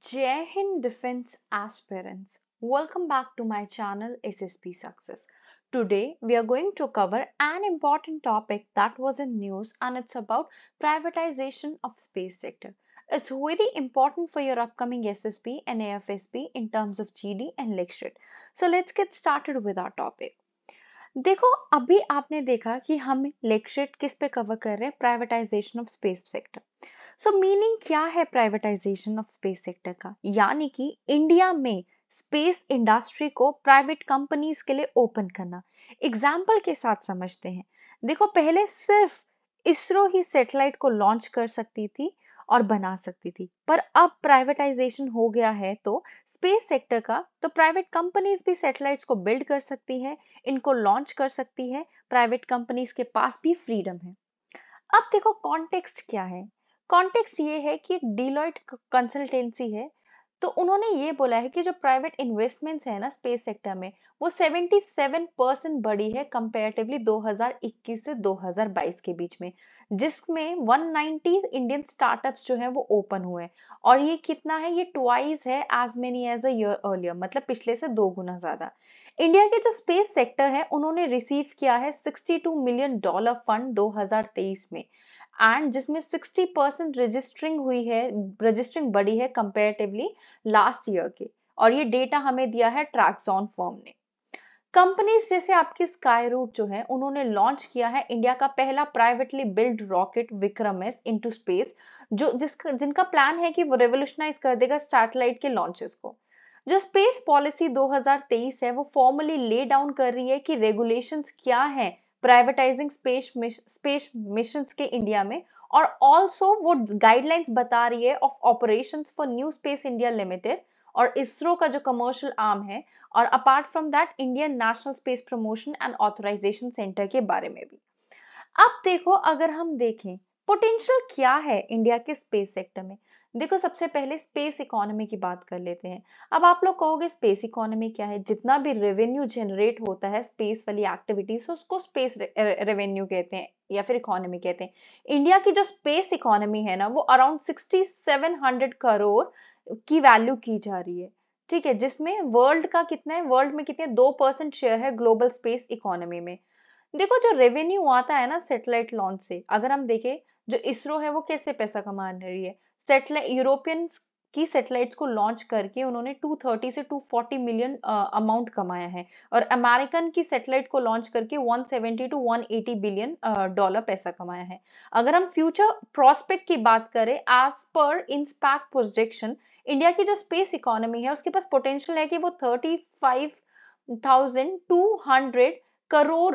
Jehin Defense Aspirants. Welcome back to my channel SSP Success. Today we are going to cover an important topic that was in news and it's about privatization of space sector. It's very important for your upcoming SSP and AFSP in terms of GD and lecture. So let's get started with our topic. देखो अभी आपने देखा कि हम lecture किस पे cover कर रहे हैं privatisation of space sector so so, meaning क्या है प्राइवेटाइजेशन ऑफ स्पेस सेक्टर का यानी कि इंडिया में स्पेस इंडस्ट्री को प्राइवेट कंपनीज के लिए ओपन करना एग्जाम्पल के साथ समझते हैं देखो पहले सिर्फ इसरो ही सैटेलाइट को लॉन्च कर सकती थी और बना सकती थी पर अब प्राइवेटाइजेशन हो गया है तो स्पेस सेक्टर का तो प्राइवेट कंपनीज भी सैटेलाइट्स को बिल्ड कर सकती है इनको लॉन्च कर सकती है प्राइवेट कंपनीज के पास भी फ्रीडम है अब देखो कॉन्टेक्स्ट क्या है कॉन्टेक्स्ट ये है कि एक डीलॉइट कंसल्टेंसी है तो उन्होंने ये बोला है कि जो प्राइवेट इन्वेस्टमेंट्स है ना स्पेस सेक्टर में वो 77 परसेंट बढ़ी है कंपेरेटिवली 2021 से 2022 के बीच में जिसमें 190 इंडियन स्टार्टअप्स जो है वो ओपन हुए और ये कितना है ये ट्वाइस है as many as a year earlier मतलब पिछले से दो गुना ज्यादा इंडिया के जो स्पेस सेक्टर है उन्होंने रिसीव किया है 62 मिलियन डॉलर फंड 2023 में एंड जिसमें 60 परसेंट रजिस्टरिंग हुई है रजिस्टरिंग बढ़ी है कंपेरेटिवली लास्ट ईयर के और ये डेटा हमें दिया है ट्रैक्सॉन फॉर्म ने कंपनीज जैसे आपकी स्काई रूट जो है उन्होंने लॉन्च किया है इंडिया का पहला privately build rocket Vikram S into space जो जिसका जिनका प्लान है कि वो रेवोल्यूशनाइज कर देगा सैटेलाइट के लॉन्चेस को जो स्पेस पॉलिसी 2023 है वो फॉर्मली ले डाउन कर रही है कि रेगुलेशंस क्या हैं प्राइवेटाइजिंग स्पेस स्पेस मिशन के इंडिया में और ऑल्सो वो गाइडलाइंस बता रही है of operation for New Space India Limited और इसरो का जो कमर्शियल आर्म है और apart from that Indian National Space Promotion and Authorisation Centre के बारे में भी अब देखो अगर हम देखें पोटेंशियल क्या है इंडिया के स्पेस सेक्टर में देखो सबसे पहले स्पेस इकोनॉमी की बात कर लेते हैं अब आप लोग कहोगे स्पेस इकोनॉमी क्या है जितना भी रेवेन्यू जनरेट होता है स्पेस वाली एक्टिविटीज उसको स्पेस रेवेन्यू कहते हैं या फिर इकोनॉमी कहते हैं इंडिया की जो स्पेस इकोनॉमी है ना वो around sixty seven hundred crore की वैल्यू की जा रही है ठीक है जिसमें वर्ल्ड का कितना है वर्ल्ड में कितने दो परसेंट शेयर है ग्लोबल स्पेस इकोनॉमी में देखो जो रेवेन्यू आता है ना सेटेलाइट लॉन्च से अगर हम देखें जो इसरो है वो कैसे पैसा कमा रही है सेटेलाइट यूरोपियन की सेटेलाइट को लॉन्च करके उन्होंने 230 से 240 मिलियन अमाउंट कमाया है और अमेरिकन की सेटेलाइट को लॉन्च करके 170 टू 180 बिलियन डॉलर पैसा कमाया है अगर हम फ्यूचर प्रोस्पेक्ट की बात करें एज पर इन स्पैक प्रोजेक्शन इंडिया की जो स्पेस इकोनॉमी है उसके पास पोटेंशियल है कि वो 35,200 करोड़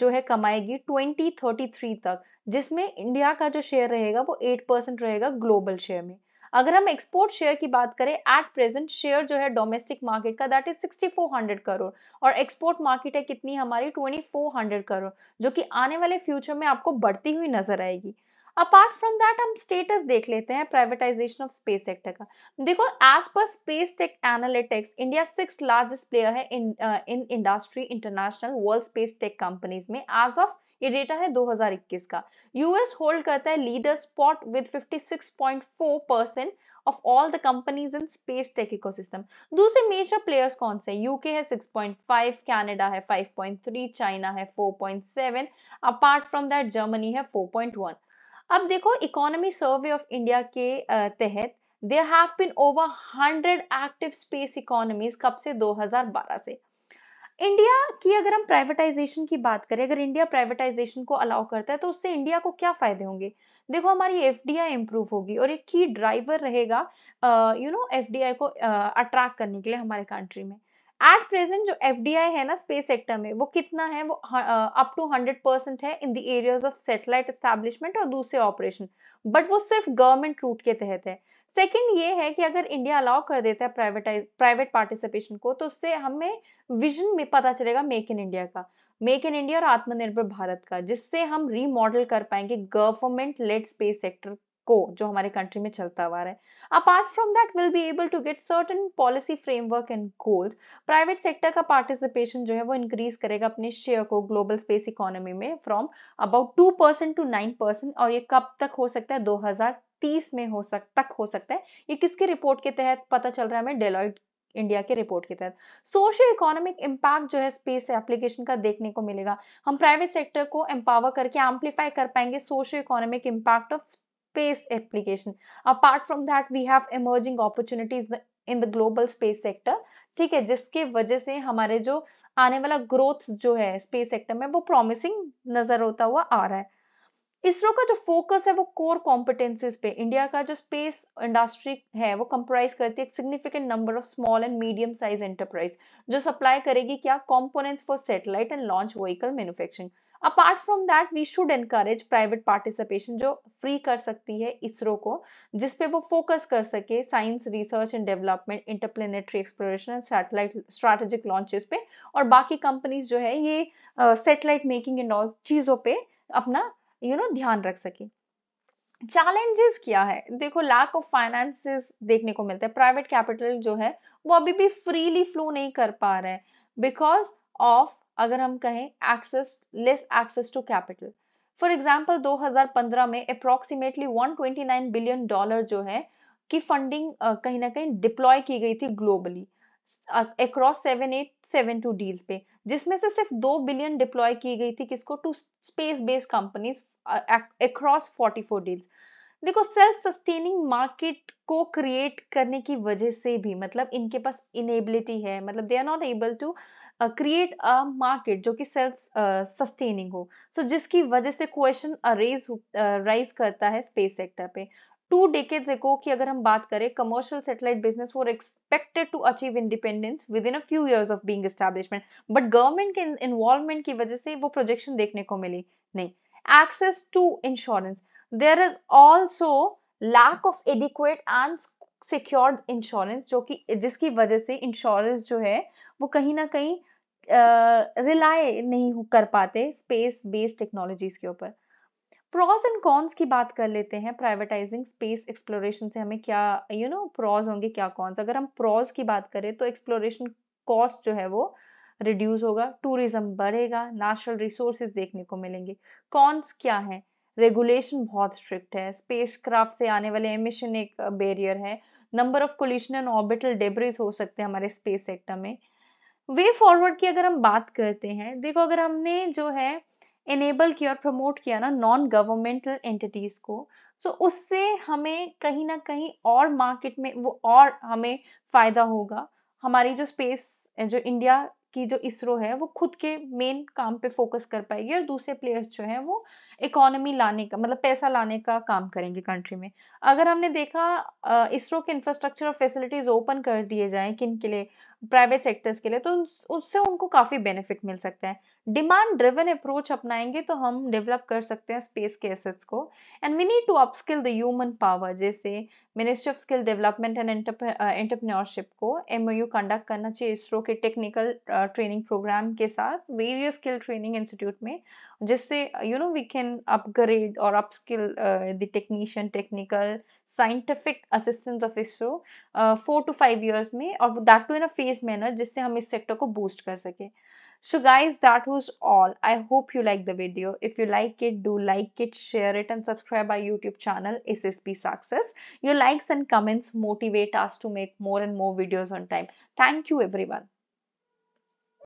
जो है कमाएगी 2033 तक जिसमें इंडिया का जो शेयर रहेगा वो एट परसेंट रहेगा ग्लोबल शेयर में अगर हम एक्सपोर्ट शेयर की बात करें एट प्रेजेंट शेयर जो है डोमेस्टिक मार्केट का दैट इज 6400 करोड़ और एक्सपोर्ट मार्केट है कितनी हमारी 2400 करोड़ जो कि आने वाले फ्यूचर में आपको बढ़ती हुई नजर आएगी अपार्ट फ्रॉम दैट हम स्टेटस देख लेते हैं प्राइवेटाइजेशन ऑफ स्पेस सेक्टर का देखो एज पर space tech analytics India six largest player है in industry international world space tech companies में एज ऑफ ये डेटा है 2021 का यूएस होल्ड करता है leader spot with 56.4 percent of all the companies in space tech ecosystem दूसरे major players कौन से यूके है 6.5 कनाडा है 5.3 चाइना है 4.7 अपार्ट फ्रॉम दैट जर्मनी है 4.1 अब देखो इकोनॉमी सर्वे ऑफ इंडिया के तहत there have been over 100 active space economies कब से 2012 से इंडिया की अगर हम प्राइवेटाइजेशन की बात करें अगर इंडिया प्राइवेटाइजेशन को अलाउ करता है तो उससे इंडिया को क्या फायदे होंगे देखो हमारी एफ डी होगी और एक की ड्राइवर रहेगा यू नो एफ को अट्रैक्ट करने के लिए हमारे कंट्री में एट प्रेजेंट जो एफ है ना स्पेस सेक्टर में वो कितना है वो अप टू हंड्रेड परसेंट है in the areas of satellite establishment और दूसरे ऑपरेशन बट वो सिर्फ गवर्नमेंट रूट के तहत है सेकेंड ये है कि अगर इंडिया अलाउ कर देता है प्राइवेटाइज प्राइवेट पार्टिसिपेशन को तो उससे हमें विजन में पता चलेगा मेक इन इंडिया का मेक इन इंडिया और आत्मनिर्भर भारत का जिससे हम रीमॉडल कर पाएंगे गवर्नमेंट लेड स्पेस सेक्टर को जो हमारे कंट्री में चलता हुआ है apart from that will be able to get certain policy framework and goals private sector का पार्टिसिपेशन जो है वो इंक्रीज करेगा अपने शेयर को ग्लोबल स्पेस इकोनॉमी में from about two percent to nine percent और ये कब तक हो सकता है दो तीस में हो सक तक हो सकता है ये किसके रिपोर्ट के तहत पता चल रहा है हमें डेलॉइट इंडिया के रिपोर्ट के तहत सोशल इकोनॉमिक इंपैक्ट जो है स्पेस एप्लीकेशन का देखने को मिलेगा हम प्राइवेट सेक्टर को एम्पावर करके एम्पलीफाई कर पाएंगे social economic impact of space application apart from that we have emerging opportunities in the global space sector ठीक है जिसके वजह से हमारे जो आने वाला ग्रोथ जो है स्पेस सेक्टर में वो प्रॉमिसिंग नजर होता हुआ आ रहा है इसरो का जो फोकस है वो कोर कॉम्पिटेंसीज पे इंडिया का जो स्पेस इंडस्ट्री है वो कंप्राइज करती है significant number of small and medium size enterprise जो सप्लाई करेगी क्या component for satellite and launch vehicle manufacturing apart from that we should encourage private participation जो फ्री कर सकती है इसरो को जिसपे वो फोकस कर सके science research and development interplanetary exploration and satellite strategic launches पे और बाकी कंपनीज जो है ये सेटेलाइट मेकिंग एंड ऑल चीज़ों पे अपना यू नो ध्यान रख सके चैलेंजेस क्या है देखो लैक ऑफ फाइनेंस देखने को मिलता है प्राइवेट कैपिटल जो है वो अभी भी फ्रीली फ्लो नहीं कर पा रहे बिकॉज ऑफ अगर हम कहें access less access to capital for example 2015 में अप्रोक्सीमेटली 129 बिलियन डॉलर जो है की फंडिंग कहीं ना कहीं डिप्लॉय की गई थी globally across seven eight seven two deal पे जिसमें से सिर्फ दो बिलियन डिप्लॉय की गई थी किसको to space based companies across forty four deals देखो सेल्फ सस्टेनिंग मार्केट को क्रिएट करने की वजह से भी मतलब इनके पास इनेबिलिटी है मतलब they are not able to create a market जो कि सेल्फ सस्टेनिंग uh, हो सो so, जिसकी वजह से क्वेश्चन राइज uh, करता है स्पेस सेक्टर पे टू डेकेड्स अगो की अगर हम बात करें commercial satellite business for expected to achieve independence within a few years of being establishment but government के इन्वॉल्वमेंट की वजह से वो प्रोजेक्शन देखने को मिली नहीं access to insurance there is also lack of adequate and secured insurance जो कि जिसकी वजह से इंश्योरेंस जो है वो कहीं ना कहीं रिलाय uh, नहीं कर पाते स्पेस बेस्ड टेक्नोलॉजीज के ऊपर प्रॉज एंड कॉन्स की बात कर लेते हैं प्राइवेटाइजिंग स्पेस एक्सप्लोरेशन से हमें क्या यू नो प्रॉज होंगे क्या कॉन्स अगर हम प्रॉज की बात करें तो एक्सप्लोरेशन कॉस्ट जो है वो रिड्यूस होगा टूरिज्म बढ़ेगा नेचुरल रिसोर्सेज देखने को मिलेंगे कॉन्स क्या है रेगुलेशन बहुत स्ट्रिक्ट है स्पेस क्राफ्ट से आने वाले एमिशन एक बेरियर है number of collision and orbital debris हो सकते हैं हमारे स्पेस सेक्टर में वे फॉरवर्ड की अगर हम बात करते हैं देखो अगर हमने जो है इनेबल किया और प्रमोट किया ना नॉन गवर्नमेंटल एंटिटीज को सो so, उससे हमें कहीं ना कहीं और मार्केट में वो और हमें फायदा होगा हमारी जो स्पेस जो इंडिया की जो इसरो है वो खुद के मेन काम पे फोकस कर पाएगी और दूसरे प्लेयर्स जो हैं वो इकोनॉमी लाने का मतलब पैसा लाने का काम करेंगे कंट्री में अगर हमने देखा इसरो के इंफ्रास्ट्रक्चर और फैसिलिटीज ओपन कर दिए जाएं किन के लिए प्राइवेट सेक्टर्स के लिए तो उससे उनको काफ़ी बेनिफिट मिल सकता है डिमांड ड्रिवन अप्रोच अपनाएंगे तो हम डेवलप कर सकते हैं स्पेस के एसेट्स को and we need to upskill the human power जैसे ministry of skill development and entrepreneurship को एमओयू कंडक्ट करना चाहिए इसरो के टेक्निकल ट्रेनिंग प्रोग्राम के साथ वेरियस स्किल ट्रेनिंग इंस्टीट्यूट में जिससे you know we can upgrade or upskill uh, the technician, technical, scientific assistance of ISRO four two five years में और that too in a phase manner जिससे हम इस sector को बूस्ट कर सके so guys that was all I hope you like the video if you like it do like it share it and subscribe our YouTube channel S S P success your likes and comments motivate us to make more and more videos on time thank you every one